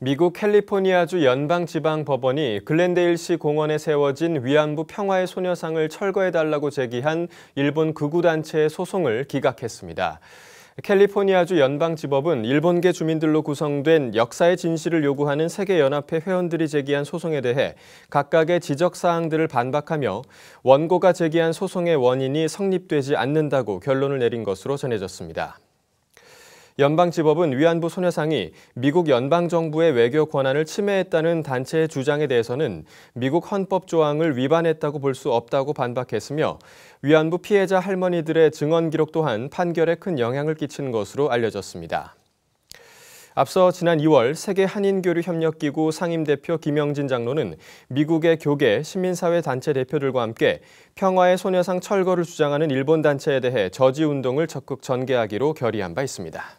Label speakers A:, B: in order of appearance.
A: 미국 캘리포니아주 연방지방법원이 글렌데일시 공원에 세워진 위안부 평화의 소녀상을 철거해달라고 제기한 일본 극우단체의 소송을 기각했습니다. 캘리포니아주 연방지법은 일본계 주민들로 구성된 역사의 진실을 요구하는 세계연합회 회원들이 제기한 소송에 대해 각각의 지적사항들을 반박하며 원고가 제기한 소송의 원인이 성립되지 않는다고 결론을 내린 것으로 전해졌습니다. 연방지법은 위안부 소녀상이 미국 연방정부의 외교 권한을 침해했다는 단체의 주장에 대해서는 미국 헌법 조항을 위반했다고 볼 수 없다고 반박했으며 위안부 피해자 할머니들의 증언 기록 또한 판결에 큰 영향을 끼친 것으로 알려졌습니다. 앞서 지난 2월 세계 한인교류협력기구 상임대표 김영진 장로는 미국의 교계, 시민사회 단체 대표들과 함께 평화의 소녀상 철거를 주장하는 일본 단체에 대해 저지운동을 적극 전개하기로 결의한 바 있습니다.